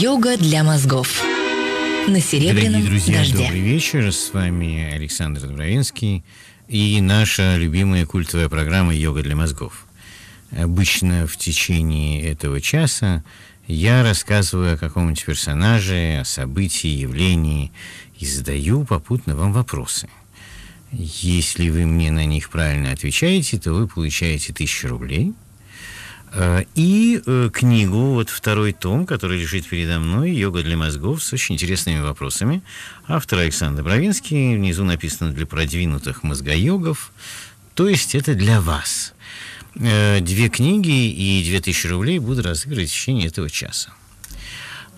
Йога для мозгов. На серебряном Дорогие друзья, дожде. добрый вечер. С вами Александр Добровинский и наша любимая культовая программа «Йога для мозгов». Обычно в течение этого часа я рассказываю о каком-нибудь персонаже, о событии, явлении и задаю попутно вам вопросы. Если вы мне на них правильно отвечаете, то вы получаете тысячу рублей – а, и э, книгу, вот второй том, который лежит передо мной, «Йога для мозгов» с очень интересными вопросами. Автор Александр Бровинский, внизу написано «Для продвинутых мозгоёгов», то есть это для вас. Э, две книги и 2000 рублей буду разыгрывать в течение этого часа.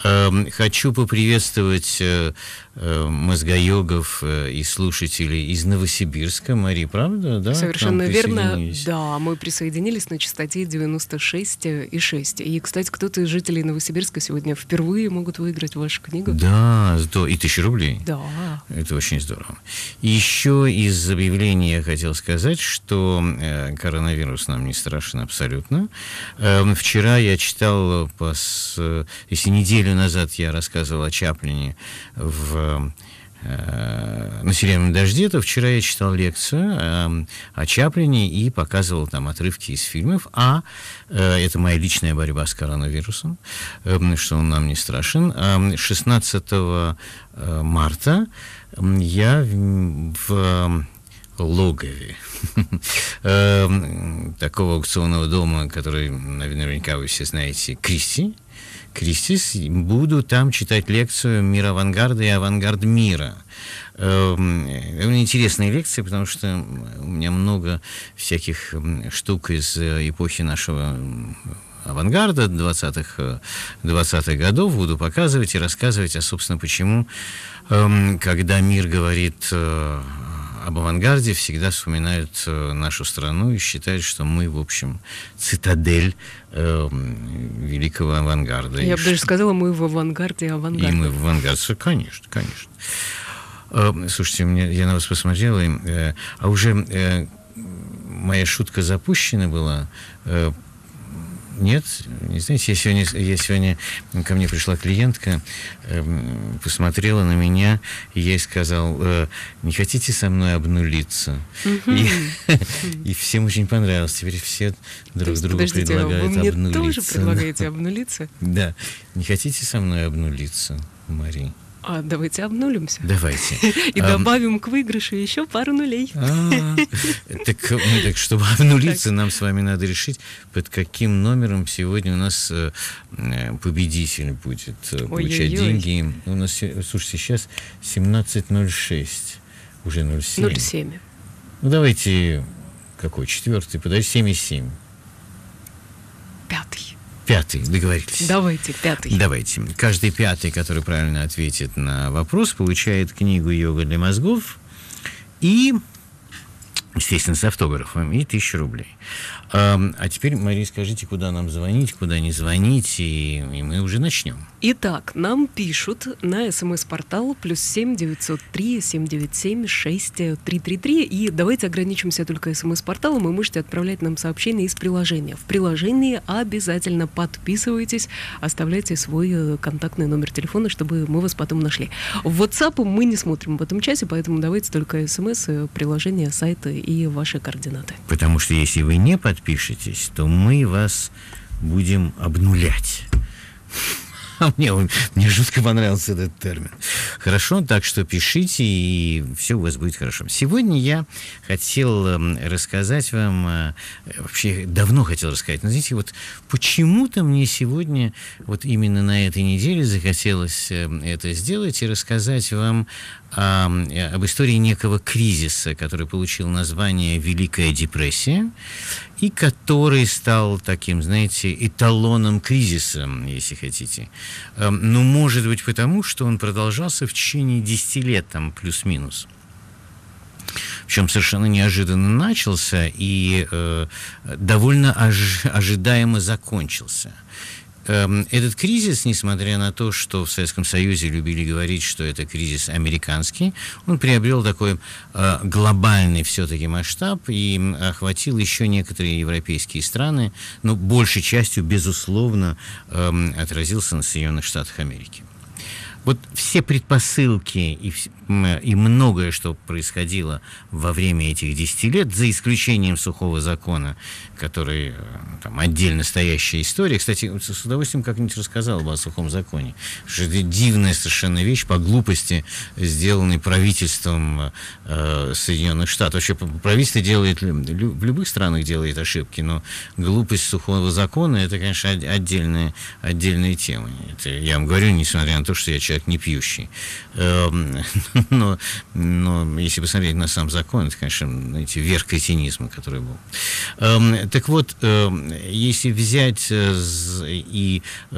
Эм, хочу поприветствовать э, Э, мозгоёгов э, и слушателей из Новосибирска. Мари, правда? Да, Совершенно верно. Да, мы присоединились на частоте 96 э, и 6. И, кстати, кто-то из жителей Новосибирска сегодня впервые могут выиграть вашу книгу. Да, да и тысячу рублей. Да. Это очень здорово. Еще из объявлений я хотел сказать, что коронавирус нам не страшен абсолютно. Эм, вчера я читал, пос... если неделю назад я рассказывал о Чаплине в Э, на «Серебряном дожде» То вчера я читал лекцию э, о Чаплине и показывал там отрывки из фильмов. А э, это моя личная борьба с коронавирусом, э, что он нам не страшен. 16 марта я в, в логове такого аукционного дома, который наверняка вы все знаете, Кристи, Крестис, буду там читать лекцию «Мир авангарда и авангард мира». Довольно эм, интересная лекция, потому что у меня много всяких штук из э, эпохи нашего авангарда 20-х 20 э, годов буду показывать и рассказывать, а, собственно, почему, эм, когда мир говорит э, об авангарде всегда вспоминают э, нашу страну и считают, что мы, в общем, цитадель э, великого авангарда. Я бы даже сказала, мы в авангарде авангарда. И мы в авангарде, конечно, конечно. Э, слушайте, мне, я на вас посмотрела, и, э, а уже э, моя шутка запущена была э, нет, не знаете, я сегодня, я сегодня ко мне пришла клиентка, э, посмотрела на меня, и я ей сказал, э, не хотите со мной обнулиться? И, всем очень понравилось. Теперь все друг другу предлагают вы мне обнулиться. тоже предлагаете обнулиться? Да. Не хотите со мной обнулиться, Мария? А давайте обнулимся. Давайте. И добавим к выигрышу еще пару нулей. А, так чтобы обнулиться, нам с вами надо решить, под каким номером сегодня у нас э, э, победитель будет э, получать деньги. У нас, слушайте, сейчас 17.06, уже 0,7. 0,7. Ну давайте, какой, четвертый, подожди, 7,7. Пятый. Пятый, договорились. Давайте, пятый. Давайте. Каждый пятый, который правильно ответит на вопрос, получает книгу «Йога для мозгов» и, естественно, с автографом, и тысячу рублей. Эм, а теперь, Мария, скажите, куда нам звонить, куда не звонить, и, и мы уже начнем. Итак, нам пишут на смс-портал плюс семь девятьсот три семь девять семь шесть три три три. И давайте ограничимся только смс-порталом, и можете отправлять нам сообщения из приложения. В приложении обязательно подписывайтесь, оставляйте свой э, контактный номер телефона, чтобы мы вас потом нашли. В WhatsApp мы не смотрим в этом часе, поэтому давайте только смс, э, приложение, сайты и ваши координаты. Потому что если вы не подписываетесь, подпишетесь, то мы вас будем обнулять. мне, мне жутко понравился этот термин. Хорошо, так что пишите, и все у вас будет хорошо. Сегодня я хотел эм, рассказать вам, э, вообще давно хотел рассказать, но знаете, вот почему-то мне сегодня, вот именно на этой неделе захотелось э, это сделать и рассказать вам а, об истории некого кризиса, который получил название «Великая депрессия» и который стал таким, знаете, эталоном кризиса, если хотите. Эм, ну, может быть, потому, что он продолжался в течение 10 лет, там, плюс-минус. Причем совершенно неожиданно начался и э, довольно ожи- ожидаемо закончился. Эм, этот кризис, несмотря на то, что в Советском Союзе любили говорить, что это кризис американский, он приобрел такой э, глобальный все-таки масштаб и охватил еще некоторые европейские страны, но большей частью, безусловно, эм, отразился на Соединенных Штатах Америки. Вот все предпосылки и все и многое, что происходило во время этих 10 лет, за исключением сухого закона, который э, там отдельно стоящая история. Кстати, с удовольствием как-нибудь рассказал бы о сухом законе. это дивная совершенно вещь по глупости, сделанной правительством э, э Соединенных Штатов. Вообще правительство делает, в любых странах делает ошибки, но глупость сухого закона это, конечно, отдельная, отдельная тема. Это, я вам говорю, несмотря на то, что я человек не пьющий. Эм, Но, но если посмотреть на сам закон, это, конечно, эти верх кретинизма, который был. Эм, так вот, э, если взять э, и э,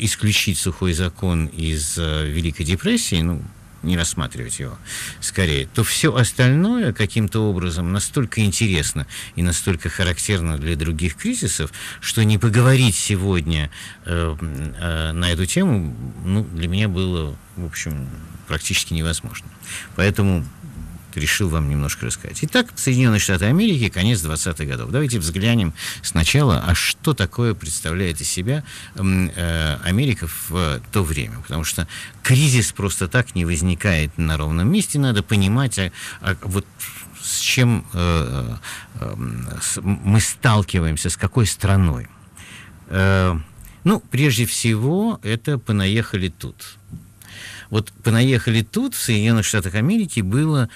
исключить сухой закон из э, Великой депрессии, ну, не рассматривать его скорее, то все остальное каким-то образом настолько интересно и настолько характерно для других кризисов, что не поговорить сегодня э, э, на эту тему ну, для меня было, в общем, практически невозможно. Поэтому решил вам немножко рассказать. Итак, Соединенные Штаты Америки, конец 20-х годов. Давайте взглянем сначала, а что такое представляет из себя э, Америка в то время. Потому что кризис просто так не возникает на ровном месте. Надо понимать, а, а вот с чем э, э, с, мы сталкиваемся, с какой страной. Э, ну, прежде всего, это понаехали тут. Вот понаехали тут в Соединенных Штатах Америки было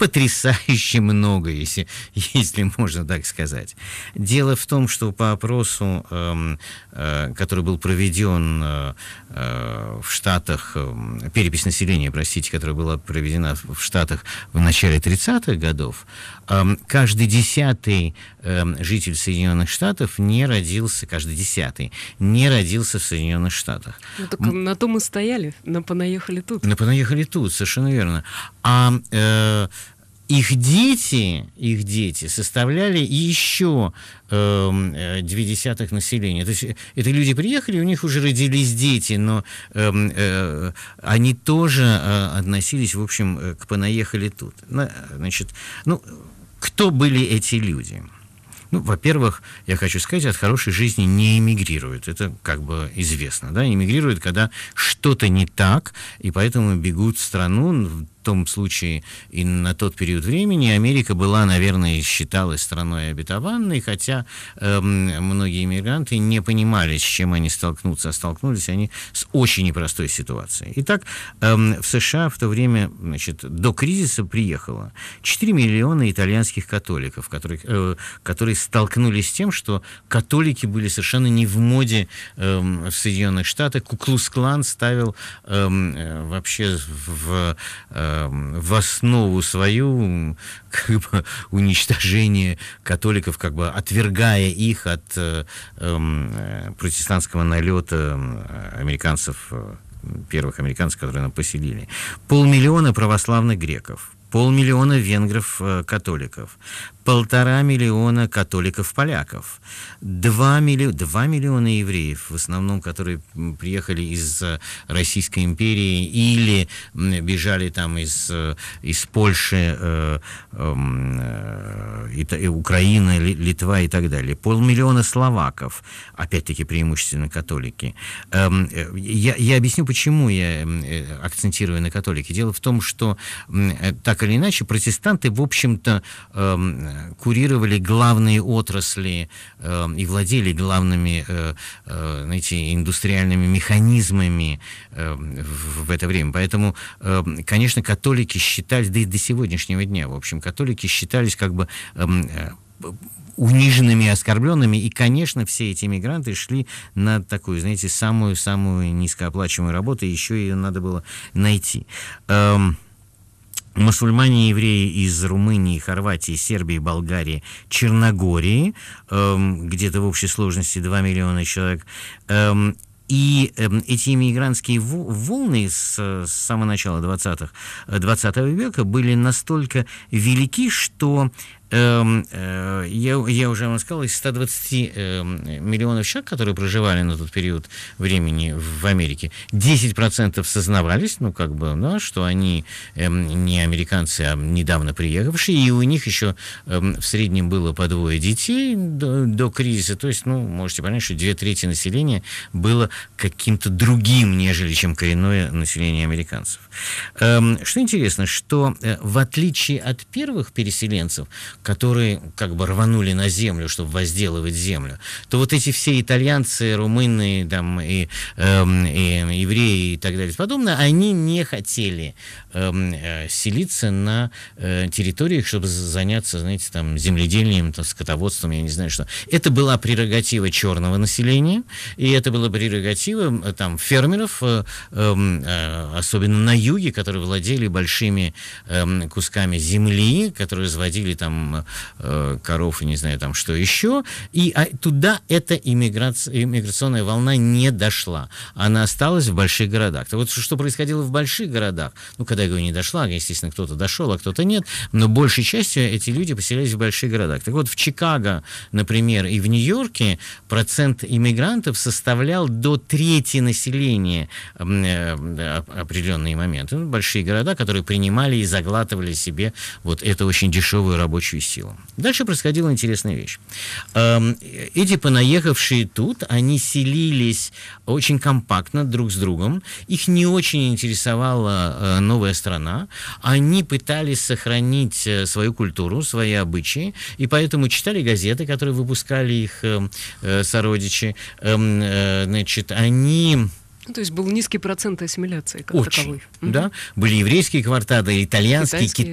потрясающе много, если, если можно так сказать. Дело в том, что по опросу, э, э, который был проведен э, э в Штатах, э, перепись населения, простите, которая была проведена в Штатах в начале 30-х годов, Эм, каждый десятый эм, житель Соединенных Штатов не родился, каждый десятый, не родился в Соединенных Штатах. Ну, так на то мы стояли, на понаехали тут. На понаехали тут, совершенно верно. А э, их дети, их дети составляли еще эм, э, две десятых населения. То есть э, это люди приехали, у них уже родились дети, но э, э, они тоже э, относились, в общем, э, к понаехали тут. Значит, ну кто были эти люди? Ну, во-первых, я хочу сказать, от хорошей жизни не эмигрируют. Это как бы известно. Да? Эмигрируют, когда что-то не так, и поэтому бегут в страну, том случае и на тот период времени Америка была, наверное, считалась страной обетованной, хотя э, многие иммигранты не понимали, с чем они столкнутся, а столкнулись они с очень непростой ситуацией. Итак, э, в США в то время, значит, до кризиса приехало 4 миллиона итальянских католиков, которых, э, которые столкнулись с тем, что католики были совершенно не в моде э, в Соединенных Штатах. Куклус-клан ставил э, вообще в э, Эм, в основу свою как бы, уничтожение католиков, как бы отвергая их от э, э, протестантского налета эм, американцев, э, первых американцев, которые нам поселили. Полмиллиона православных греков, полмиллиона венгров-католиков, э, полтора миллиона католиков-поляков, 2, милли... 2 миллиона евреев, в основном, которые приехали из э, Российской империи или бежали там из, э, из Польши, э, эм, э, э, Украины, Литва и так далее, полмиллиона словаков, опять-таки преимущественно католики. Эм, э, я, я объясню, почему я акцентирую на католики. Дело в том, что так или иначе протестанты, в общем-то, эм, курировали главные отрасли э, и владели главными э, э, знаете, индустриальными механизмами э, в, в это время. Поэтому, э, конечно, католики считались, да и до сегодняшнего дня, в общем, католики считались как бы эм, э, униженными и оскорбленными. И, конечно, все эти мигранты шли на такую, знаете, самую-самую низкооплачиваемую работу, еще ее надо было найти. Эм, мусульмане и евреи из Румынии, Хорватии, Сербии, Болгарии, Черногории, эм, где-то в общей сложности 2 миллиона человек, эм, и э, эти иммигрантские волны с, с самого начала 20-х, 20 э, века были настолько велики, что Эм, э, я, я уже вам сказал, из 120 эм, миллионов человек, которые проживали на тот период времени в Америке, 10% сознавались, ну, как бы, ну, а что они эм, не американцы, а недавно приехавшие, и у них еще в среднем было по двое детей до, до кризиса, то есть, ну, можете понять, что две трети населения было каким-то другим, нежели чем коренное население американцев. Что интересно, что э, в отличие от первых переселенцев, которые как бы рванули на землю, чтобы возделывать землю, то вот эти все итальянцы, румыны, там, и, эм, и евреи и так далее и подобное, они не хотели эм, э, селиться на э, территориях, чтобы заняться, знаете, там, земледелием, там, скотоводством, я не знаю что. Это была прерогатива черного населения, и это была прерогатива э, там, фермеров, э, эм, э, особенно на юге, которые владели большими э, кусками земли, которые заводили там там э, коров и не знаю там что еще. И а, туда эта иммиграция, иммиграционная волна не дошла. Она осталась в больших городах. Так вот что происходило в больших городах, ну, когда я говорю, не дошла, естественно, кто-то дошел, а кто-то нет, но большей частью эти люди поселились в больших городах. Так вот, в Чикаго, например, и в Нью-Йорке процент иммигрантов составлял до трети населения э, определенные моменты. Ну, большие города, которые принимали и заглатывали себе вот эту очень дешевую рабочую перекрестила. Дальше происходила интересная вещь. Эм, эти понаехавшие тут, они селились очень компактно друг с другом. Их не очень интересовала э, новая страна. Они пытались сохранить э, свою культуру, свои обычаи, и поэтому читали газеты, которые выпускали их эм, э, сородичи. Эм, значит, они ну, то есть был низкий процент ассимиляции как Очень, таковой. Да? Были еврейские кварталы, итальянские, китайские,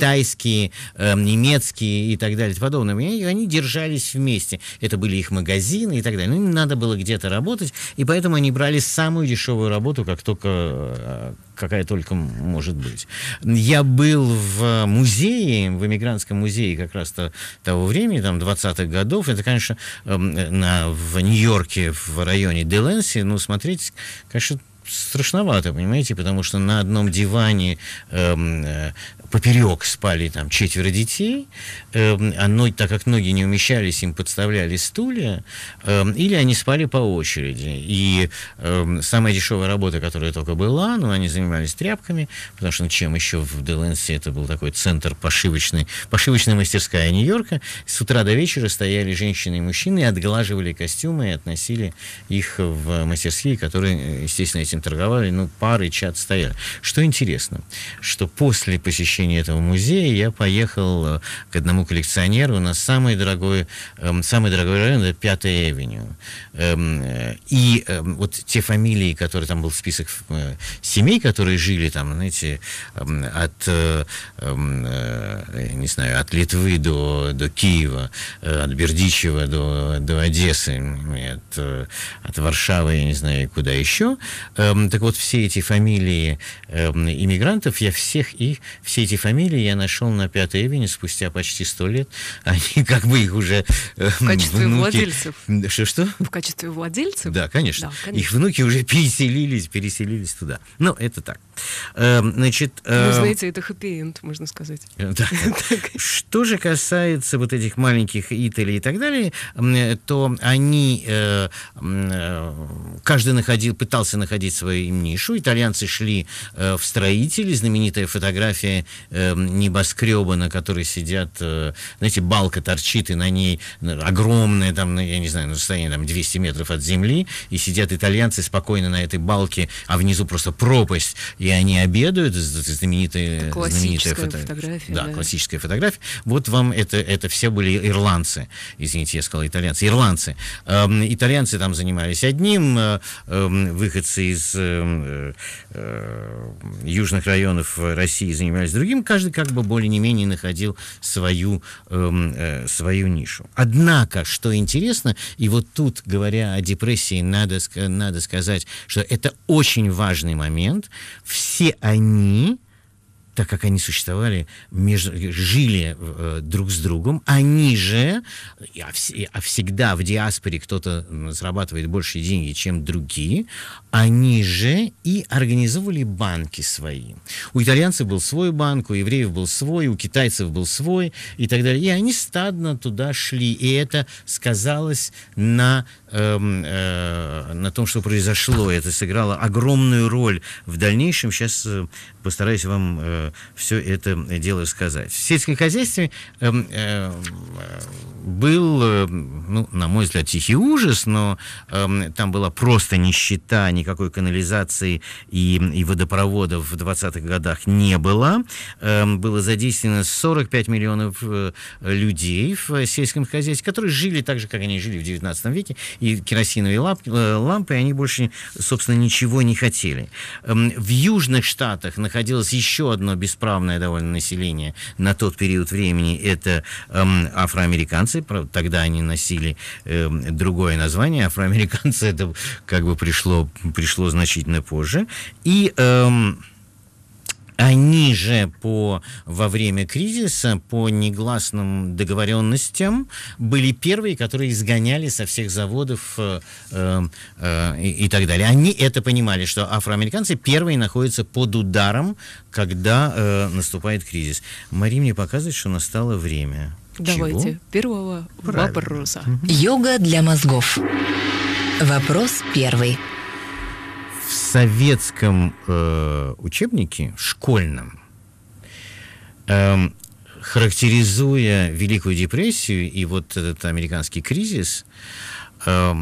китайские э, немецкие и так далее и подобное. И они держались вместе. Это были их магазины и так далее. Но ну, им надо было где-то работать, и поэтому они брали самую дешевую работу, как только э, какая только может быть. Я был в э, музее, в эмигрантском музее как раз-то того времени, там, 20-х годов. Это, конечно, эм, на, в Нью-Йорке, в районе Деленси, ну, смотреть, конечно, страшновато, понимаете, потому что на одном диване эм, э, поперек спали там четверо детей, э, а так как ноги не умещались, им подставляли стулья, э, или они спали по очереди. И э, самая дешевая работа, которая только была, ну, они занимались тряпками, потому что ну, чем еще в Деленсе это был такой центр пошивочный, пошивочная мастерская Нью-Йорка. С утра до вечера стояли женщины и мужчины, и отглаживали костюмы и относили их в мастерские, которые, естественно, этим торговали, ну, пары чат стояли. Что интересно, что после посещения посещения этого музея я поехал э, к одному коллекционеру. на самый дорогой, эм, самый дорогой район – это Пятая Эвеню. Эм, э, и эм, вот те фамилии, которые там был список э, семей, которые жили там, знаете, от, не знаю, от Литвы до, до Киева, от Бердичева до, до Одессы, от, от Варшавы, я не знаю, куда еще. Так вот, все эти фамилии иммигрантов, я всех их, все эти фамилии я нашел на Пятой Эвене спустя почти сто лет. Они как бы их уже... Э, в качестве внуки... владельцев. Что-что? В качестве владельцев? Да, конечно. да, конечно. Их внуки уже переселились, переселились туда. Но ну, это так. Эм, значит, Вы ну, эм, знаете, это хэппи-энд, можно сказать. Что же касается вот этих маленьких Италий и так далее, то они э, э, каждый находил, пытался находить свою нишу. Итальянцы шли э, в строители, знаменитая фотография небоскреба, на которой сидят, знаете, балка торчит, и на ней огромная, там, ну, я не знаю, на расстоянии там, 200 метров от земли, и сидят итальянцы спокойно на этой балке, а внизу просто пропасть, и и они обедают, знаменитые, знаменитые фото... фотография. Да, да, классическая фотография. Вот вам это, это все были ирландцы, извините, я сказал итальянцы, ирландцы. Эм, итальянцы там занимались одним, э, эм, выходцы из э, э, э, южных районов России занимались другим, каждый как бы более-менее находил свою, э, э, свою нишу. Однако, что интересно, и вот тут, говоря о депрессии, надо, надо сказать, что это очень важный момент. В все они, так как они существовали, между, жили э, друг с другом, они же, а, вс, а всегда в диаспоре кто-то зарабатывает больше деньги, чем другие, они же и организовывали банки свои. У итальянцев был свой банк, у евреев был свой, у китайцев был свой и так далее. И они стадно туда шли, и это сказалось на Эм, э, на том, что произошло. Это сыграло огромную роль в дальнейшем. Сейчас э, постараюсь вам э, все это дело рассказать. В сельском хозяйстве эм, был, ну, на мой взгляд, тихий ужас, но эм, там была просто нищета, никакой канализации и, и водопроводов в 20-х годах не было. было задействовано 45 миллионов людей в сельском хозяйстве, которые жили так же, как они жили в 19 веке, и керосиновые э, лампы, и они больше, собственно, ничего не хотели. Эм, в Южных Штатах находилось еще одно бесправное довольно население на тот период времени. Это эм, афроамериканцы, тогда они носили эм, другое название. Афроамериканцы это как бы пришло, пришло значительно позже. И... Эм, они же по, во время кризиса по негласным договоренностям были первые, которые изгоняли со всех заводов э, э, э, и, и так далее. Они это понимали, что афроамериканцы первые находятся под ударом, когда э, наступает кризис. Мари, мне показывает, что настало время. Давайте Чего? первого Правильно. вопроса. Йога для мозгов. Вопрос первый советском э, учебнике школьном, э, характеризуя Великую депрессию и вот этот американский кризис, э,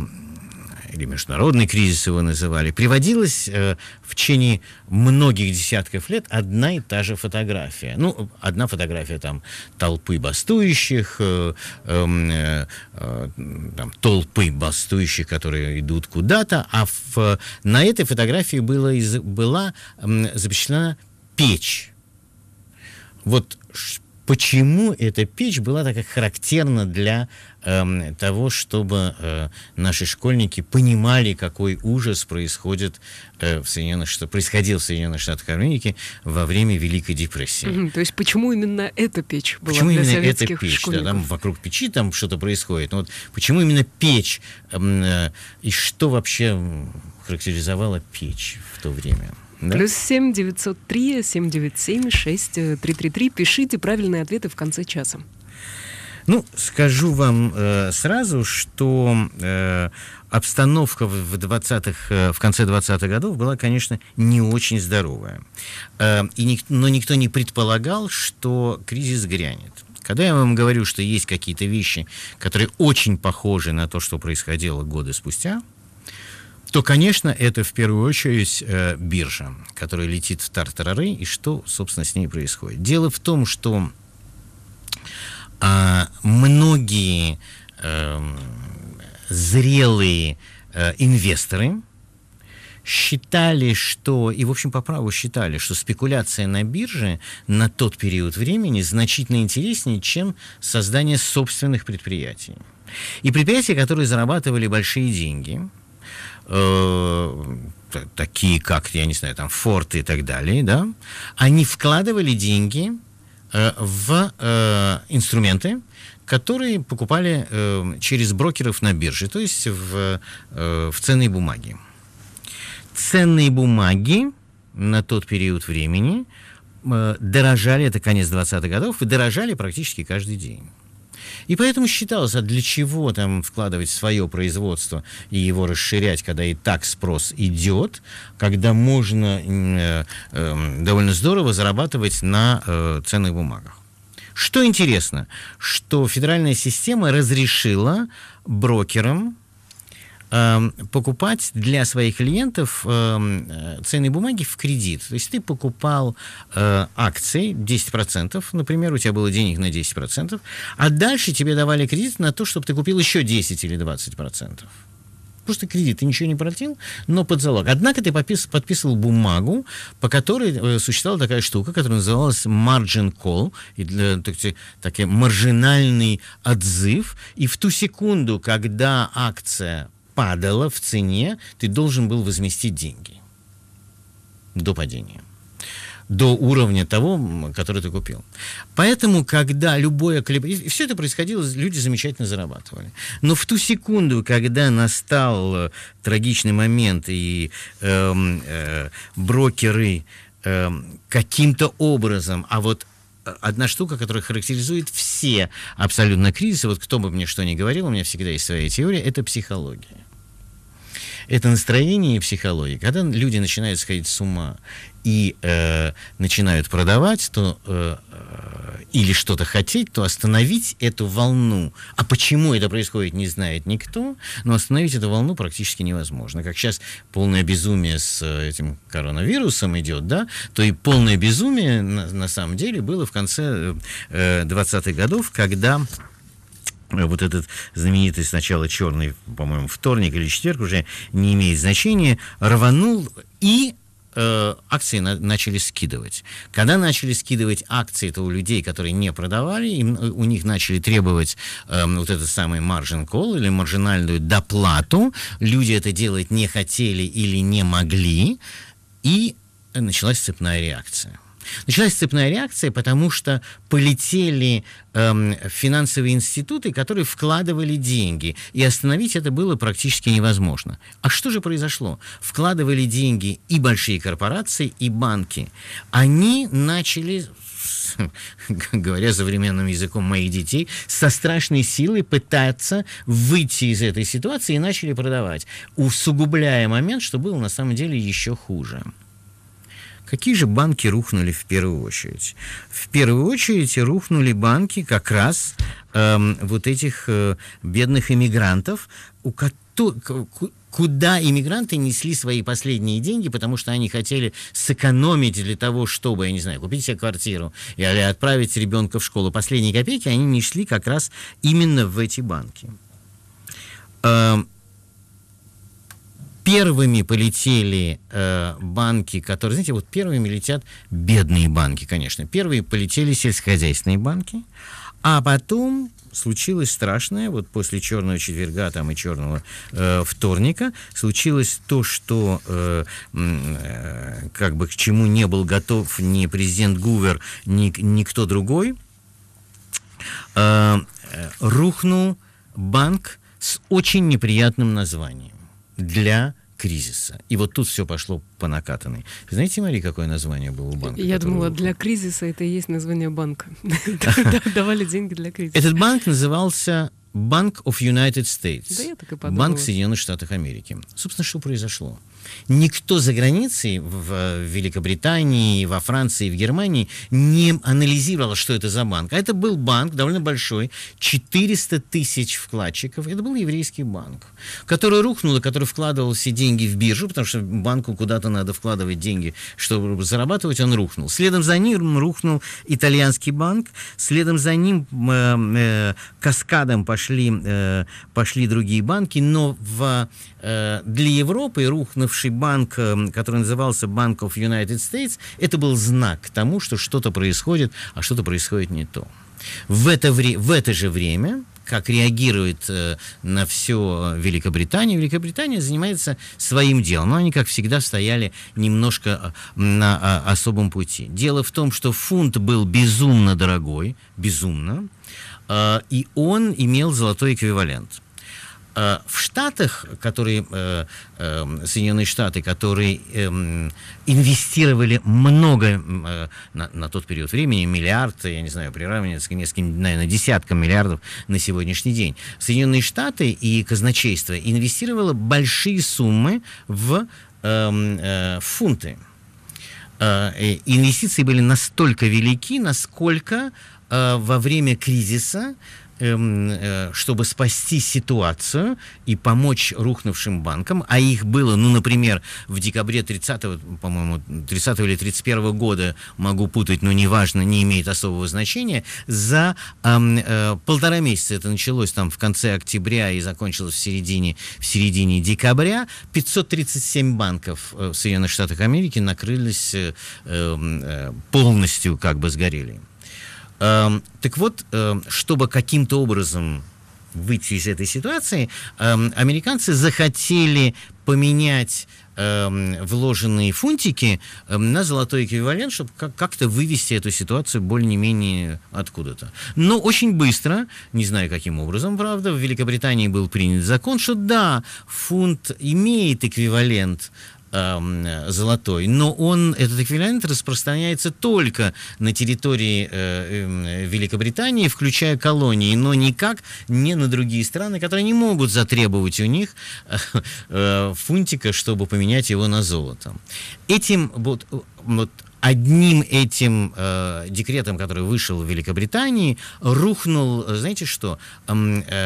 или международный кризис его называли, приводилась э, в течение многих десятков лет одна и та же фотография. Ну, одна фотография там толпы бастующих, э, эм, э, э, там, толпы бастующих, которые идут куда-то, а в, э, на этой фотографии было, из, была э, запечатлена печь. Вот почему эта печь была такая характерна для Эм, того, чтобы э, наши школьники понимали, какой ужас происходит э, в Соединенных Штатах, происходил в Соединенных Штатах Америки во время Великой депрессии. Угу, то есть почему именно эта печь была почему для именно эта печь, Да, там вокруг печи там что-то происходит. Но ну вот почему именно печь эм, э, и что вообще характеризовала печь в то время? Да? Плюс 7 903 797 6333. Пишите правильные ответы в конце часа. Ну, скажу вам э, сразу, что э, обстановка в, 20-х, э, в конце 20-х годов была, конечно, не очень здоровая. Э, и ник- но никто не предполагал, что кризис грянет. Когда я вам говорю, что есть какие-то вещи, которые очень похожи на то, что происходило годы спустя, то, конечно, это в первую очередь э, биржа, которая летит в тартарары, и что, собственно, с ней происходит. Дело в том, что а, многие эм, зрелые э, инвесторы считали, что, и в общем по праву считали, что спекуляция на бирже на тот период времени значительно интереснее, чем создание собственных предприятий. И предприятия, которые зарабатывали большие деньги, э, такие как, я не знаю, там, Форд и так далее, да, они вкладывали деньги Э, в э, инструменты, которые покупали э, через брокеров на бирже, то есть в, в ценные бумаги. Ценные бумаги на тот период времени дорожали, это конец 20-х годов, и дорожали практически каждый день. И поэтому считалось, а для чего там вкладывать свое производство и его расширять, когда и так спрос идет, когда можно э, э, довольно здорово зарабатывать на э, ценных бумагах. Что интересно, что федеральная система разрешила брокерам Эм, покупать для своих клиентов эм, э, ценные бумаги в кредит. То есть ты покупал э, акции 10%, например, у тебя было денег на 10%, а дальше тебе давали кредит на то, чтобы ты купил еще 10 или 20%. Просто кредит, ты ничего не платил, но под залог. Однако ты подпис, подписывал бумагу, по которой э, существовала такая штука, которая называлась margin call, и для, так, так, маржинальный отзыв. И в ту секунду, когда акция падала в цене, ты должен был возместить деньги до падения до уровня того, который ты купил. Поэтому, когда любое колебание... Все это происходило, люди замечательно зарабатывали. Но в ту секунду, когда настал э, трагичный момент, и э, э, брокеры э, каким-то образом, а вот э, одна штука, которая характеризует все абсолютно кризисы, вот кто бы мне что ни говорил, у меня всегда есть своя теория, это психология это настроение психологии. Когда люди начинают сходить с ума и э, начинают продавать, то э, э, или что-то хотеть, то остановить эту волну. А почему это происходит, не знает никто, но остановить эту волну практически невозможно. Как сейчас полное безумие с э, этим коронавирусом идет, да, то и полное безумие на, на самом деле было в конце э, 20-х э, годов, когда вот этот знаменитый сначала черный, по-моему, вторник или четверг уже не имеет значения, рванул и э, акции на, начали скидывать. Когда начали скидывать акции, то у людей, которые не продавали, им, э, у них начали требовать э, вот этот самый маржин кол или маржинальную доплату. Люди это делать не хотели или не могли. И началась цепная реакция. Началась цепная реакция, потому что полетели эм, финансовые институты, которые вкладывали деньги, и остановить это было практически невозможно. А что же произошло? Вкладывали деньги и большие корпорации, и банки. Они начали говоря современным языком моих детей, со страшной силой пытаться выйти из этой ситуации и начали продавать, усугубляя момент, что было на самом деле еще хуже. Какие же банки рухнули в первую очередь? В первую очередь рухнули банки как раз эм, вот этих э, бедных иммигрантов, у которых куда иммигранты несли свои последние деньги, потому что они хотели сэкономить для того, чтобы, я не знаю, купить себе квартиру или отправить ребенка в школу. Последние копейки они несли как раз именно в эти банки. Эм, Первыми полетели э, банки, которые, знаете, вот первыми летят бедные банки, конечно. Первые полетели сельскохозяйственные банки, а потом случилось страшное, вот после черного четверга там и черного э, вторника случилось то, что э, э, как бы к чему не был готов ни президент Гувер, ни никто другой, э, э, рухнул банк с очень неприятным названием для кризиса. И вот тут все пошло по накатанной. Знаете, Мария, какое название было у банка? Я думала, выходит? для кризиса это и есть название банка. Давали деньги для кризиса. Этот банк назывался Bank of United States. Да, я так и подумала. Банк Соединенных Штатов Америки. Собственно, что произошло? Никто за границей в Великобритании, во Франции, в Германии не анализировал, что это за банк. А это был банк довольно большой, 400 тысяч вкладчиков. Это был еврейский банк, который рухнул и который вкладывал все деньги в биржу, потому что банку куда-то надо вкладывать деньги, чтобы зарабатывать, он рухнул. Следом за ним рухнул итальянский банк, следом за ним э, э, каскадом пошли, э, пошли другие банки, но в Э, для Европы рухнувший банк, э, который назывался Bank of United States, это был знак к тому, что что-то происходит, а что-то происходит не то. В это, вре- в это же время как реагирует э, на все Великобритания. Великобритания занимается своим делом, но они, как всегда, стояли немножко э, на а, особом пути. Дело в том, что фунт был безумно дорогой, безумно, э, и он имел золотой эквивалент. Э, в Штатах, которые, э, э, Соединенные Штаты, которые эм, инвестировали много на, на тот период времени, миллиард, я не знаю, приравнивается к нескольким, наверное, десяткам миллиардов на сегодняшний день. Соединенные Штаты и казначейство инвестировало большие суммы в, в эм, фунты. Инвестиции были настолько велики, насколько во время кризиса Эм, э, чтобы спасти ситуацию и помочь рухнувшим банкам, а их было, ну, например, в декабре 30-го, по-моему, 30 или 31 года, могу путать, но неважно, не имеет особого значения, за э, э, полтора месяца, это началось там в конце октября и закончилось в середине, в середине декабря, 537 банков э, в Соединенных Штатах Америки накрылись э, эм, э, полностью, как бы сгорели. Эм, так вот, эм, чтобы каким-то образом выйти из этой ситуации, эм, американцы захотели поменять вложенные фунтики на золотой эквивалент, чтобы как-то вывести эту ситуацию более-менее откуда-то. Но очень быстро, не знаю каким образом, правда, в Великобритании был принят закон, что да, фунт имеет эквивалент э, золотой, но он, этот эквивалент распространяется только на территории э, эм, Великобритании, включая колонии, но никак не на другие страны, которые не могут затребовать у них э, э фунтика, чтобы поменять его на золото. Этим вот, э, вот одним этим э, декретом, который вышел в Великобритании, рухнул, э, знаете что, э,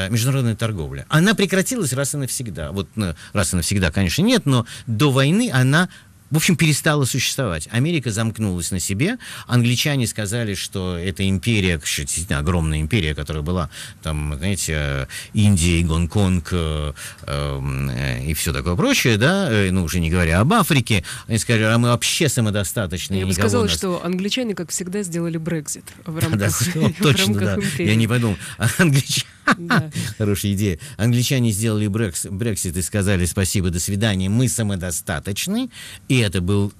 международная торговля. Она прекратилась раз и навсегда. Вот э, раз и навсегда, конечно, нет, но до войны она в общем, перестала существовать. Америка замкнулась на себе. Англичане сказали, что эта империя, действительно огромная империя, которая была, там, знаете, э, Индия Гонконг э, эм, э, и все такое прочее, да, э, ну, уже не говоря об Африке, они сказали, а мы вообще самодостаточны. Я бы сказала, нас... что англичане, как всегда, сделали Брекзит в рамках, точно, да. Я не подумал. Англичане Хорошая идея. Англичане сделали брексит и сказали спасибо, до свидания, мы самодостаточны. И это был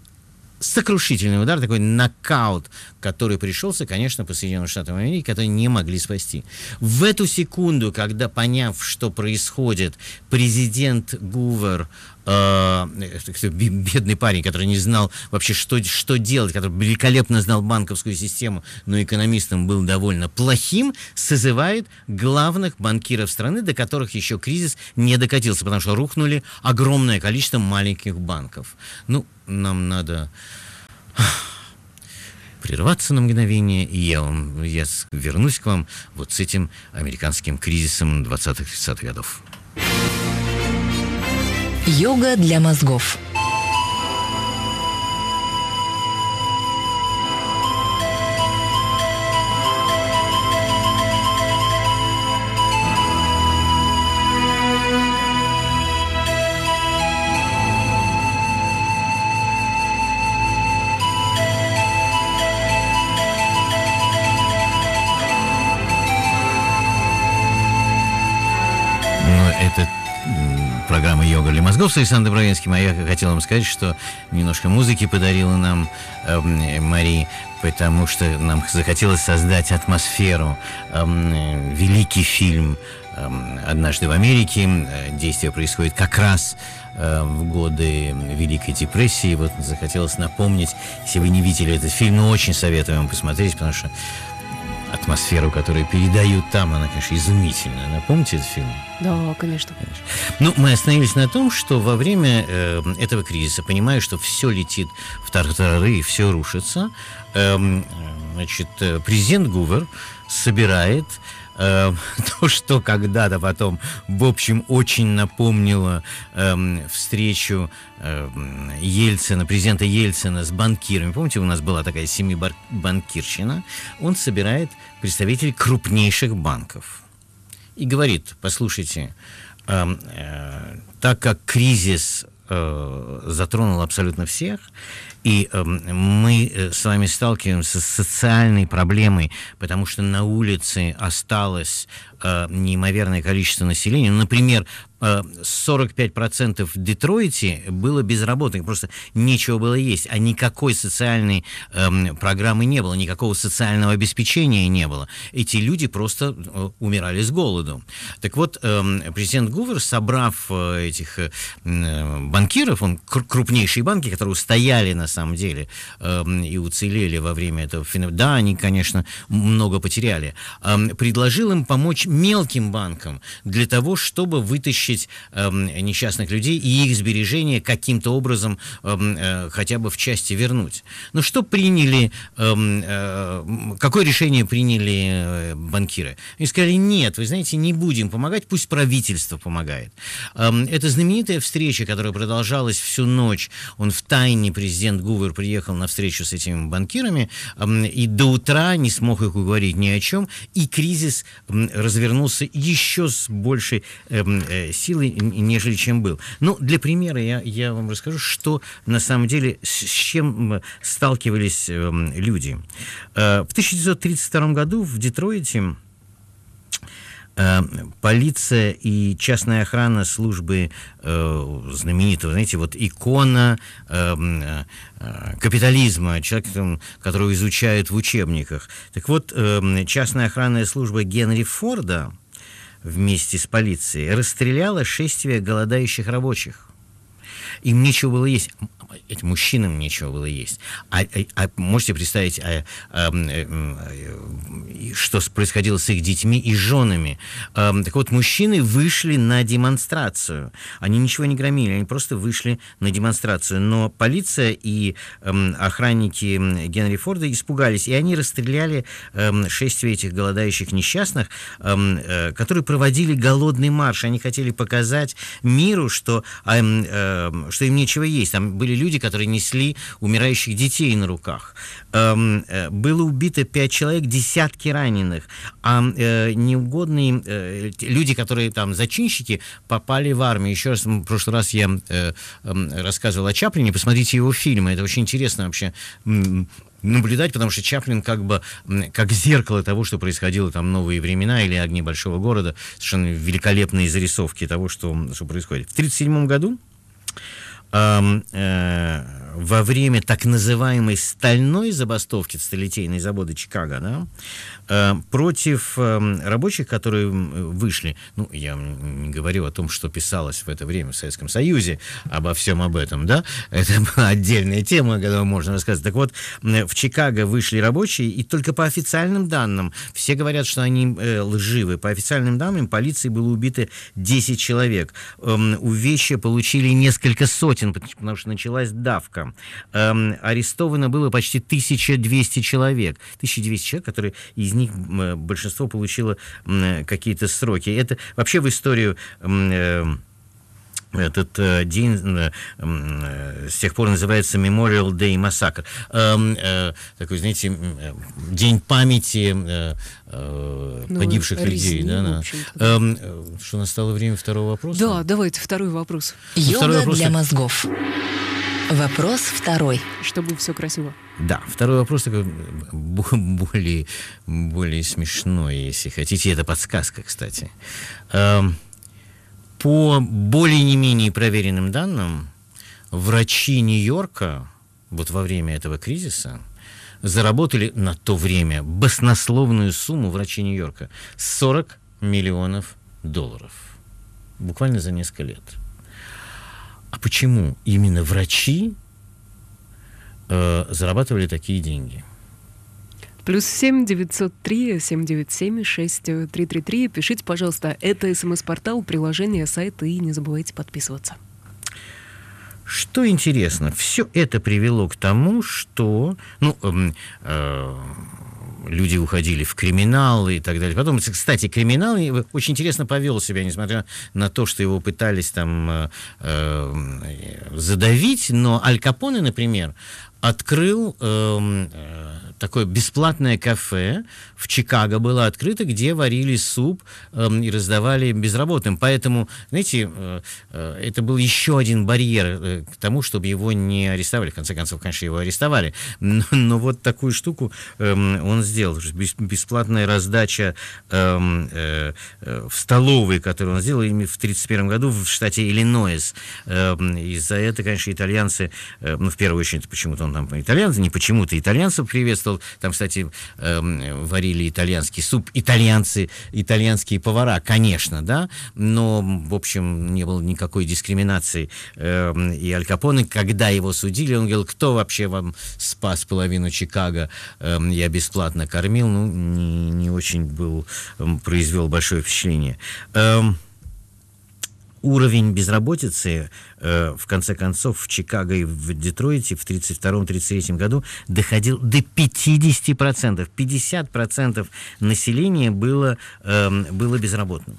сокрушительный удар, такой нокаут, который пришелся, конечно, по Соединенным Штатам Америки, которые не могли спасти. В эту секунду, когда, поняв, что происходит, президент Гувер, э, э, э бедный парень, который не знал вообще, что, что делать, который великолепно знал банковскую систему, но экономистом был довольно плохим, созывает главных банкиров страны, до которых еще кризис не докатился, потому что рухнули огромное количество маленьких банков. Ну, нам надо прерваться на мгновение, и я, вам, я вернусь к вам вот с этим американским кризисом 20-30-х годов. Йога для мозгов. Это программа «Йога для мозгов» с Александром Бровинским. А я хотел вам сказать, что немножко музыки подарила нам э, Мария, потому что нам захотелось создать атмосферу. Э, э, великий фильм эм, «Однажды в Америке». Действие происходит как раз э, в годы Великой депрессии. Вот захотелось напомнить, если вы не видели этот фильм, ну, очень советую вам посмотреть, потому что атмосферу, которую передают там, она, конечно, изумительная. Напомните этот фильм? Да, конечно. конечно. Ну, мы остановились на том, что во время э, этого кризиса, понимая, что все летит в тартары и все рушится, эм, э, значит, э, президент Гувер собирает Эм, то, что когда-то потом, в общем, очень напомнило э, встречу э, Ельцина, президента Ельцина с банкирами. Помните, у нас была такая семибанкирщина. Он собирает представителей крупнейших банков и говорит, послушайте, э, э, так как кризис э, затронул абсолютно всех, и эм, э, мы с вами сталкиваемся с социальной проблемой, потому что на улице осталось э, неимоверное количество населения. Ну, например, 45% э, в Детройте было безработных, просто нечего было есть, а никакой социальной э, программы не было, никакого социального обеспечения не было. Эти люди просто э, умирали с голоду. Так вот, э, президент Гувер, собрав э, этих э, банкиров, он крупнейшие банки, которые устояли на самом деле э, и уцелели во время этого да, они, конечно, много потеряли, э, предложил им помочь мелким банкам для того, чтобы вытащить э, несчастных людей и их сбережения каким-то образом эм, э, хотя бы в части вернуть. Но ну, что приняли, э, э, какое решение приняли э, банкиры? Они сказали, нет, вы знаете, не будем помогать, пусть правительство помогает. Э, это знаменитая встреча, которая продолжалась всю ночь. Он в тайне, президент Гувер, приехал на встречу с этими банкирами э, и до утра не смог их уговорить ни о чем, и кризис развивался развернулся еще с большей э, э, силой, нежели чем был. Ну, для примера я, я вам расскажу, что на самом деле, с чем сталкивались э, люди. Э, в 1932 году в Детройте Эм, полиция и частная охрана службы э, знаменитого, знаете, вот икона эм, э, капитализма, человек, которого изучают в учебниках. Так вот, эм, частная охранная служба Генри Форда вместе с полицией расстреляла шествие голодающих рабочих. Им нечего было есть этим мужчинам нечего было есть. А, а, а можете представить, а, а, а, что происходило с их детьми и женами? А, так вот, мужчины вышли на демонстрацию. Они ничего не громили, они просто вышли на демонстрацию. Но полиция и а, охранники Генри Форда испугались, и они расстреляли а, шествие этих голодающих несчастных, а, а, которые проводили голодный марш. Они хотели показать миру, что, а, а, что им нечего есть. Там были люди, которые несли умирающих детей на руках. Эм, э, было убито пять человек, десятки раненых, а э, неугодные э, люди, которые там зачинщики, попали в армию. Еще раз, в прошлый раз я э, э, рассказывал о Чаплине, посмотрите его фильмы, это очень интересно вообще наблюдать, потому что Чаплин как бы как зеркало того, что происходило там «Новые времена» или «Огни большого города», совершенно великолепные зарисовки того, что, что происходит. В 1937 году Um, uh, во время так называемой стальной забастовки в столетейной заводы Чикаго, да, э, против э, рабочих, которые вышли, ну, я не говорю о том, что писалось в это время в Советском Союзе, обо всем об этом, да, это отдельная тема, которую можно рассказать. Так вот, в Чикаго вышли рабочие, и только по официальным данным, все говорят, что они э, лживы, по официальным данным полиции было убито 10 человек, э, эм, увечья получили несколько сотен, потому что началась давка, Нью-Йорка э, эм, арестовано было почти 1200 человек. 1200 человек, которые из них э, большинство получило э, какие-то сроки. Это вообще в историю... Э, этот э, день э, э, с тех пор называется Memorial Day Massacre. Э, э, такой, знаете, э, день памяти э, э, ну, погибших ну, людей. Резни, да, да. Э, э, что, настало время второго вопроса? Да, давайте второй вопрос. Йога ну, второй вопрос, для мозгов. Вопрос второй. Чтобы все красиво. Да, второй вопрос такой более, более смешной, если хотите. Это подсказка, кстати. Эм, по более не менее проверенным данным, врачи Нью-Йорка вот во время этого кризиса заработали на то время баснословную сумму врачи Нью-Йорка 40 миллионов долларов. Буквально за несколько лет. А почему именно врачи э, зарабатывали такие деньги? Плюс семь девятьсот три семь девять семь шесть э, три три три. Пишите, пожалуйста. Это СМС-портал, приложение, сайт. И не забывайте подписываться. Что интересно, все это привело к тому, что, ну, эм, э, э, люди уходили в криминал и так далее. Потом, кстати, криминал очень интересно повел себя, несмотря на то, что его пытались там э, э задавить, но Аль Капоне, например, открыл эм, э, такое бесплатное кафе в Чикаго было открыто, где варили суп э, и раздавали безработным. Поэтому, знаете, э, э, это был еще один барьер э, к тому, чтобы его не арестовали. В конце концов, конечно, его арестовали. Но, но вот такую штуку э, он сделал. Бесплатная раздача э, э, в столовой, которую он сделал ими в 1931 году в штате Иллинойс. Э, и за это, конечно, итальянцы, э, ну, в первую очередь, почему-то он он там итальянцы, не почему-то итальянцев приветствовал. Там, кстати, эм, варили итальянский суп, итальянцы, итальянские повара, конечно, да, но, в общем, не было никакой дискриминации. Эм, и Аль Капоне, когда его судили, он говорил, кто вообще вам спас половину Чикаго, эм, я бесплатно кормил, ну, не, не очень был, произвел большое впечатление. Эм, уровень безработицы, э, в конце концов, в Чикаго и в Детройте в 1932-1933 году доходил до 50%. 50% населения было, э, было безработным.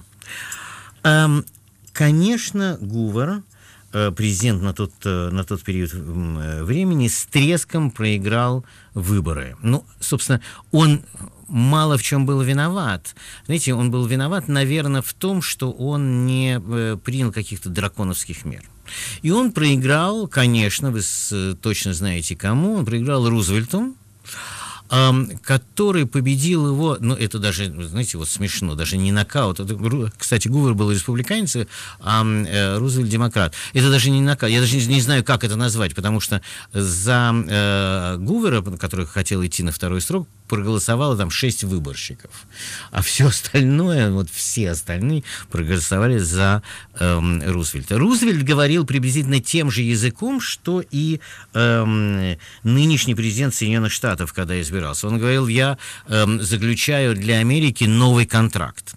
Эм, конечно, Гувер, э, президент на тот, э, на тот период э, времени, с треском проиграл выборы. Ну, собственно, он мало в чем был виноват. Знаете, он был виноват, наверное, в том, что он не э, принял каких-то драконовских мер. И он проиграл, конечно, вы э, точно знаете кому, он проиграл Рузвельту, который победил его, ну, это даже, ну, знаете, вот смешно, даже не нокаут. Это, кстати, Гувер был республиканец, а Рузвельт демократ. Это даже не нокаут. Я даже не, не знаю, как это назвать, потому что за э, Гувера, который хотел идти на второй срок, проголосовало там шесть выборщиков. А все остальное, вот все остальные проголосовали за эм, Рузвельта. Рузвельт говорил приблизительно тем же языком, что и эм, нынешний президент Соединенных Штатов, когда избирался. Он говорил, я эм, заключаю для Америки новый контракт.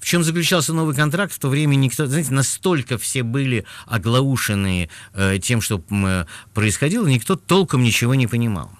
В чем заключался новый контракт? В то время никто, знаете, настолько все были оглаушены э, тем, что э, происходило, никто толком ничего не понимал.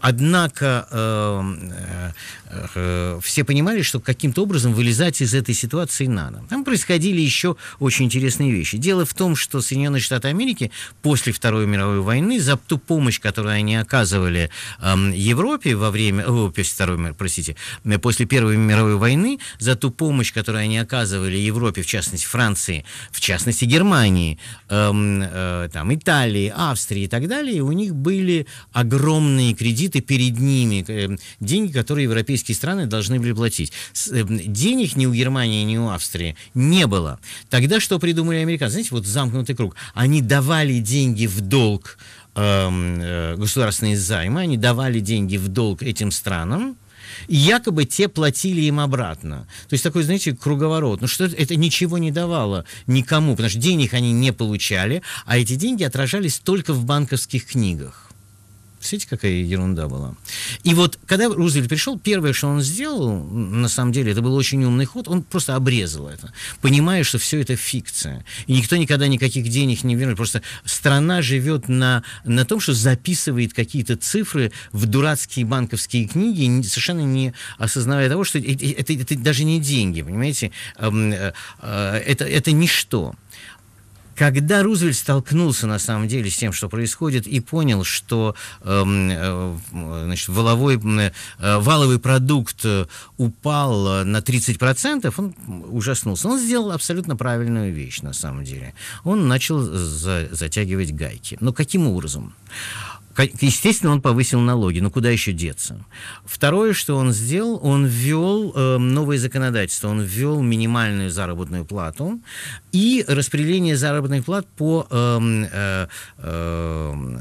Однако э, э, э, все понимали, что каким-то образом вылезать из этой ситуации надо. Там происходили еще очень интересные вещи. Дело в том, что Соединенные Штаты Америки после Второй мировой войны за ту помощь, которую они оказывали э, Европе во время, о, после Второй, простите, э, после Первой мировой войны, за ту помощь, которую они оказывали Европе, в частности Франции, в частности Германии, э, э, там Италии, Австрии и так далее, у них были огромные кредиты перед ними, эм, деньги, которые европейские страны должны были платить. Эм, денег ни у Германии, ни у Австрии не было. Тогда что придумали американцы? Знаете, вот замкнутый круг. Они давали деньги в долг, эм, э, государственные займы, они давали деньги в долг этим странам, и якобы те платили им обратно. То есть такой, знаете, круговорот. Ну что это ничего не давало никому, потому что денег они не получали, а эти деньги отражались только в банковских книгах. Смотрите, какая ерунда была. И вот, когда Рузвельт пришел, первое, что он сделал, на самом деле, это был очень умный ход, он просто обрезал это, понимая, что все это фикция. И никто никогда никаких денег не вернет. Просто страна живет на, на том, что записывает какие-то цифры в дурацкие банковские книги, совершенно не осознавая того, что это, это, это даже не деньги, понимаете? Эм, э, э, это, это ничто. Когда Рузвельт столкнулся на самом деле с тем, что происходит, и понял, что э, э, значит, валовой, э, валовый продукт э, упал э, на 30%, он ужаснулся. Он сделал абсолютно правильную вещь на самом деле. Он начал за, затягивать гайки. Но каким образом? Естественно, он повысил налоги, но ну, куда еще деться? Второе, что он сделал, он ввел э, эм, новое законодательство, он ввел минимальную заработную плату и распределение заработных плат по эм, э, эм,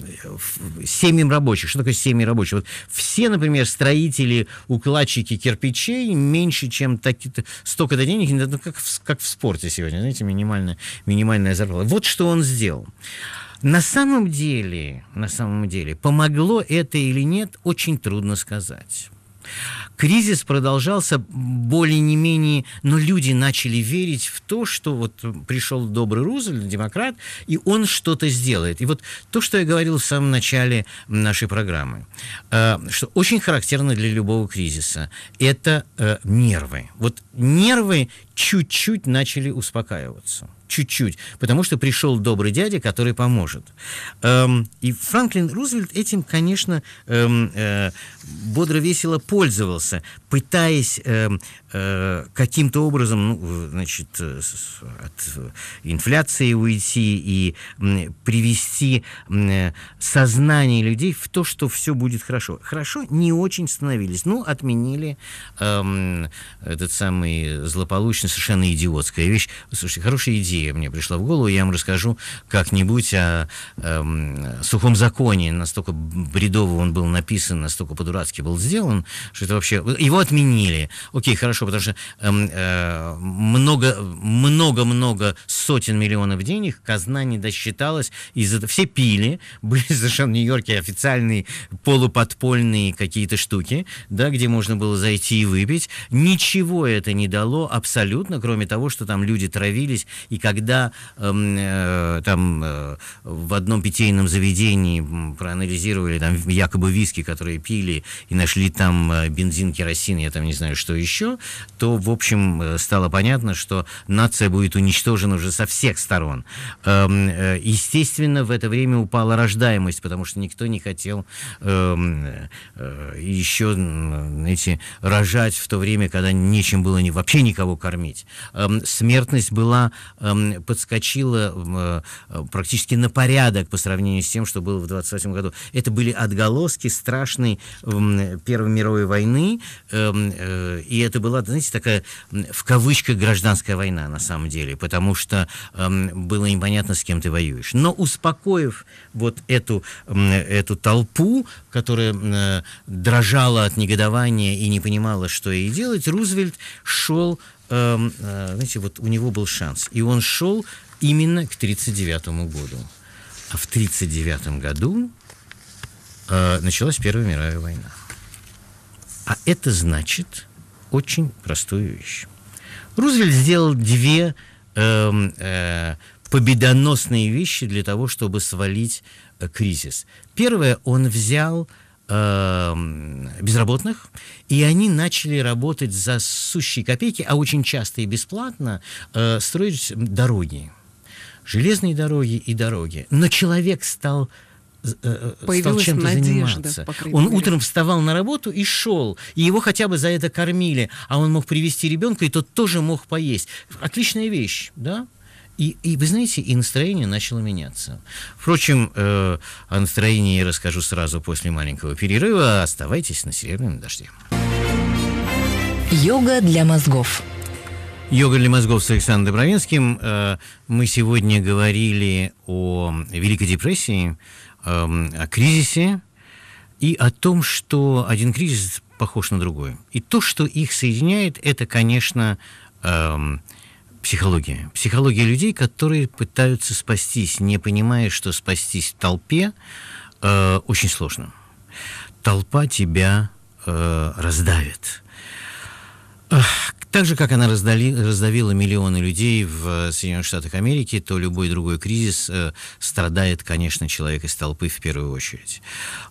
э, семьям рабочих. Что такое семьи рабочих? Вот все, например, строители, укладчики кирпичей меньше, чем таки, столько-то денег, ну, как, в, как в спорте сегодня, знаете, минимальная, минимальная зарплата. Вот что он сделал. На самом деле, на самом деле, помогло это или нет, очень трудно сказать. Кризис продолжался более не менее, но люди начали верить в то, что вот пришел добрый Рузвельт, демократ, и он что-то сделает. И вот то, что я говорил в самом начале нашей программы, э, что очень характерно для любого кризиса, это э, нервы. Вот нервы чуть-чуть начали успокаиваться. Чуть-чуть. Потому что пришел добрый дядя, который поможет. Эм, и Франклин Рузвельт этим, конечно, эм, э, бодро-весело пользовался пытаясь эм, э, каким-то образом ну, значит, э, от инфляции уйти и привести э, сознание людей в то, что все будет хорошо. Хорошо не очень становились. Ну, отменили эм, этот самый злополучный, совершенно идиотская вещь. Слушайте, хорошая идея мне пришла в голову. Я вам расскажу как-нибудь о э, сухом законе. Настолько бредово он был написан, настолько по-дурацки был сделан, что это вообще... Его отменили. Окей, хорошо, потому что много-много-много эм, э, сотен миллионов денег казна не досчиталась. Из -за... Все пили, были совершенно в Нью-Йорке официальные полуподпольные какие-то штуки, да, где можно было зайти и выпить. Ничего это не дало абсолютно, кроме того, что там люди травились. И когда эм, э, там э, в одном питейном заведении проанализировали там якобы виски, которые пили, и нашли там э, бензин, керосин, Палестины, я там не знаю, что еще, то, в общем, э, стало понятно, что нация будет уничтожена уже со всех сторон. Эм, э, естественно, в это время упала рождаемость, потому что никто не хотел эм, э, еще, знаете, рожать в то время, когда нечем было вообще никого кормить. Эм, смертность была, подскочила практически на порядок по сравнению с тем, что было в 28 году. Это были отголоски страшной Первой мировой войны, Эм, э, и это была, знаете, такая в кавычках гражданская война на самом деле, потому что эм, было непонятно, с кем ты воюешь. Но успокоив вот эту, эту толпу, которая э, дрожала от негодования и не понимала, что ей делать, Рузвельт шел эм, э, знаете, вот у него был шанс. И он шел именно к 1939 году. А в 1939 году э, началась Первая мировая война. А это значит очень простую вещь. Рузвельт сделал две э, э, победоносные вещи для того, чтобы свалить э, кризис. Первое, он взял эм, безработных, и они начали работать за сущие копейки, а очень часто и бесплатно э, строить дороги, железные дороги и дороги. Но человек стал Э, э, Появилась стал чем-то заниматься. Он утром вставал на работу и шел, и его хотя бы за это кормили, а он мог привести ребенка, и тот тоже мог поесть. Отличная вещь, да? И, и вы знаете, и настроение начало меняться. Впрочем, э, о настроении я расскажу сразу после маленького перерыва. Оставайтесь на серебряном дожде. Йога для мозгов. Йога для мозгов с Александром Добровинским. Э, мы сегодня говорили о Великой депрессии. Эм, о кризисе и о том, что один кризис похож на другой. И то, что их соединяет, это, конечно, эм, психология. Психология людей, которые пытаются спастись, не понимая, что спастись в толпе э, очень сложно. Толпа тебя э, раздавит. Так же, как она раздали, раздавила миллионы людей в э, Соединенных Штатах Америки, то любой другой кризис э, страдает, конечно, человек из толпы в первую очередь.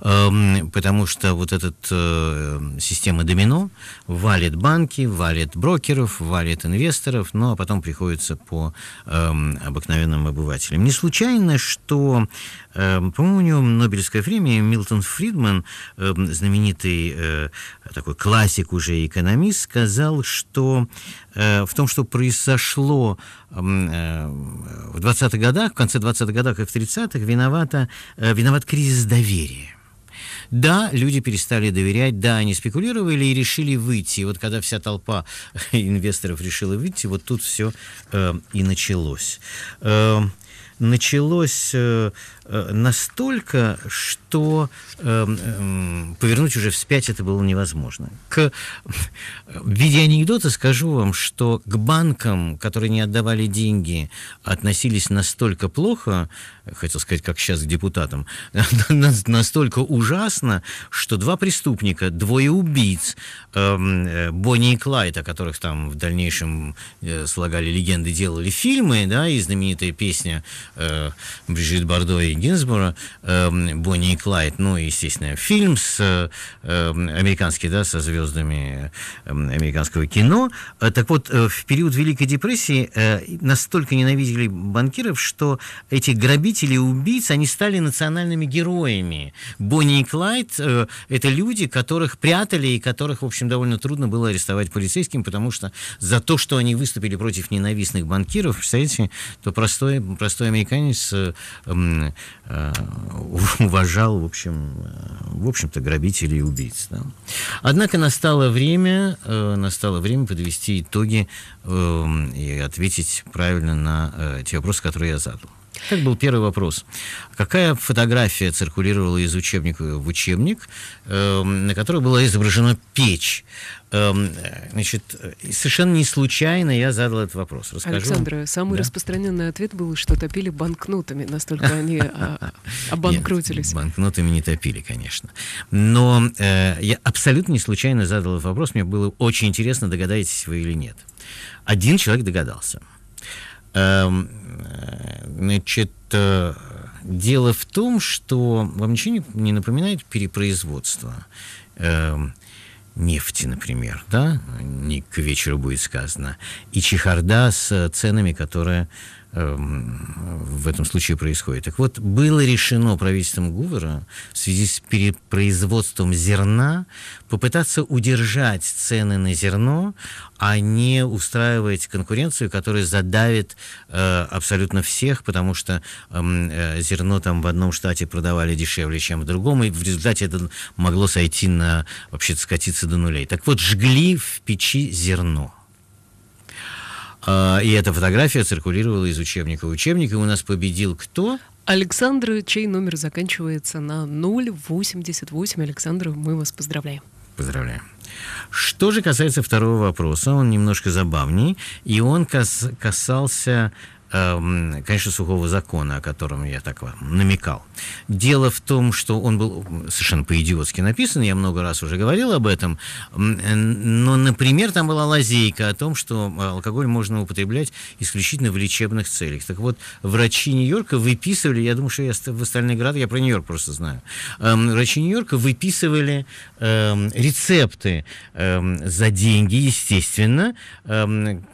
Эм, потому что вот эта э, система домино валит банки, валит брокеров, валит инвесторов, ну а потом приходится по э, обыкновенным обывателям. Не случайно, что Эм, по-моему, у него Нобелевская премия Милтон Фридман, эм, знаменитый э, такой классик уже экономист, сказал, что э, в том, что произошло эм, э, в 20-х годах, в конце 20-х годах и в 30-х, виновата, виноват кризис доверия. Да, люди перестали доверять, да, они спекулировали и решили выйти. И вот когда вся толпа инвесторов решила выйти, вот тут все э, и началось. Э, началось э, Э, настолько, что э, э, повернуть уже вспять это было невозможно. К, в виде анекдота скажу вам, что к банкам, которые не отдавали деньги, относились настолько плохо, хотел сказать, как сейчас к депутатам, настолько ужасно, что два преступника, двое убийц, эм, э, Бонни и Клайд, о которых там в дальнейшем э, слагали легенды, делали фильмы, да, и знаменитая песня э, Брижит Бардой Барри Гинзбора, эм, Бонни и Клайд, ну и, естественно, фильм с эм, американский, да, со звездами эм, американского кино. Э, так вот, э, в период Великой депрессии э, настолько ненавидели банкиров, что эти грабители и убийцы, они стали национальными героями. Бонни и Клайд — это люди, которых прятали и которых, в общем, довольно трудно было арестовать полицейским, потому что за то, что они выступили против ненавистных банкиров, представляете, то простой, простой американец э, э, Э, уважал, в общем, э, в общем-то, грабителей и убийц. Да. Однако настало время, э, настало время подвести итоги эм, и ответить правильно на те вопросы, которые я задал. Как был первый вопрос? Какая фотография циркулировала из учебника в учебник, э, на которой была изображена печь? Э, значит, совершенно не случайно я задал этот вопрос. Расскажу. Александра, самый да? распространенный ответ был, что топили банкнотами, настолько они а, обанкротились. Нет, банкнотами не топили, конечно. Но э, я абсолютно не случайно задал этот вопрос. Мне было очень интересно, догадаетесь вы или нет. Один человек догадался. Эм, Э, значит, э, дело в том, что вам ничего не, напоминает перепроизводство э, нефти, например, да? Не к вечеру будет сказано. И чехарда с ценами, которые Эм, в этом случае происходит. Так вот, было решено правительством Гувера в связи с перепроизводством зерна попытаться удержать цены на зерно, а не устраивать конкуренцию, которая задавит э, абсолютно всех, потому что эм, э, зерно там в одном штате продавали дешевле, чем в другом, и в результате это могло сойти на, вообще-то скатиться до нулей. Так вот, жгли в печи зерно а, и эта фотография циркулировала из учебника в учебник, и у нас победил кто? Александра, чей номер заканчивается на 088. Александра, мы вас поздравляем. Поздравляем. Что же касается второго вопроса, он немножко забавней, и он кас касался Эм, конечно, сухого закона, о котором я так вам намекал. Дело в том, что он был совершенно по-идиотски написан, я много раз уже говорил об этом, но, например, там была лазейка о том, что алкоголь можно употреблять исключительно в лечебных целях. Так вот, врачи Нью-Йорка выписывали, я думаю, что я в остальные города, я про Нью-Йорк просто знаю, эм, врачи Нью-Йорка выписывали эм, рецепты за деньги, естественно,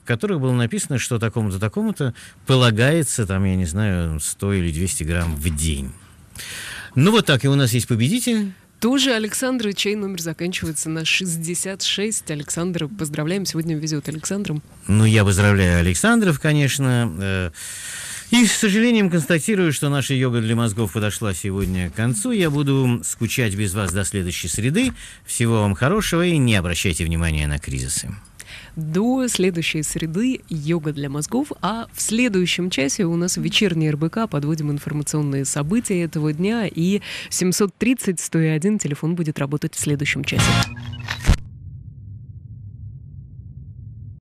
которых было написано, что такому-то, такому-то полагается, там, я не знаю, 100 или 200 грамм в день. Ну вот так, и у нас есть победитель. Тоже Александра, чей номер заканчивается на 66. Александра, поздравляем, сегодня везет Александром. Ну, я поздравляю Александров, конечно. Э, и, с сожалением, констатирую, что наша йога для мозгов подошла сегодня к концу. Я буду скучать без вас до следующей среды. Всего вам хорошего и не обращайте внимания на кризисы. До следующей среды йога для мозгов, а в следующем часе у нас вечерний РБК, подводим информационные события этого дня, и 730-101 телефон будет работать в следующем часе.